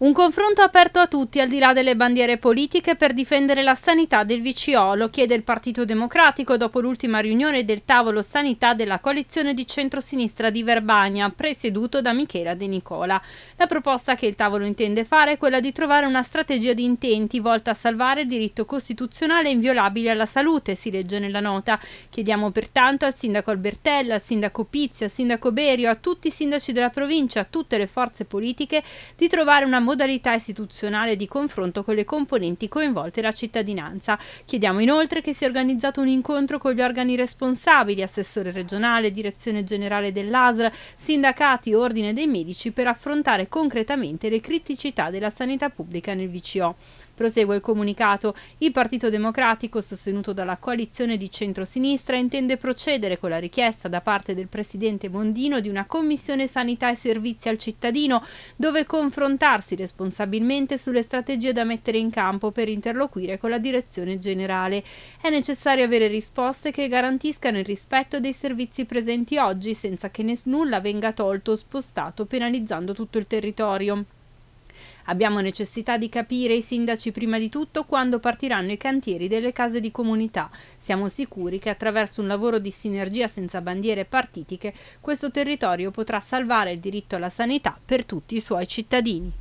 Un confronto aperto a tutti, al di là delle bandiere politiche, per difendere la sanità del VCO, lo chiede il Partito Democratico dopo l'ultima riunione del tavolo sanità della coalizione di centrosinistra di Verbania, presieduto da Michela De Nicola. La proposta che il tavolo intende fare è quella di trovare una strategia di intenti volta a salvare il diritto costituzionale inviolabile alla salute, si legge nella nota. Chiediamo pertanto al sindaco Albertella, al sindaco Pizzi, al sindaco Berio, a tutti i sindaci della provincia, a tutte le forze politiche, di trovare una modalità istituzionale di confronto con le componenti coinvolte la cittadinanza. Chiediamo inoltre che sia organizzato un incontro con gli organi responsabili, assessore regionale, direzione generale dell'ASR, sindacati, ordine dei medici per affrontare concretamente le criticità della sanità pubblica nel VCO. Prosegue il comunicato. Il Partito Democratico, sostenuto dalla coalizione di centrosinistra, intende procedere con la richiesta da parte del presidente Mondino di una commissione sanità e servizi al cittadino, dove confrontarsi responsabilmente sulle strategie da mettere in campo per interloquire con la direzione generale. È necessario avere risposte che garantiscano il rispetto dei servizi presenti oggi senza che nulla venga tolto o spostato penalizzando tutto il territorio. Abbiamo necessità di capire i sindaci prima di tutto quando partiranno i cantieri delle case di comunità. Siamo sicuri che attraverso un lavoro di sinergia senza bandiere partitiche questo territorio potrà salvare il diritto alla sanità per tutti i suoi cittadini.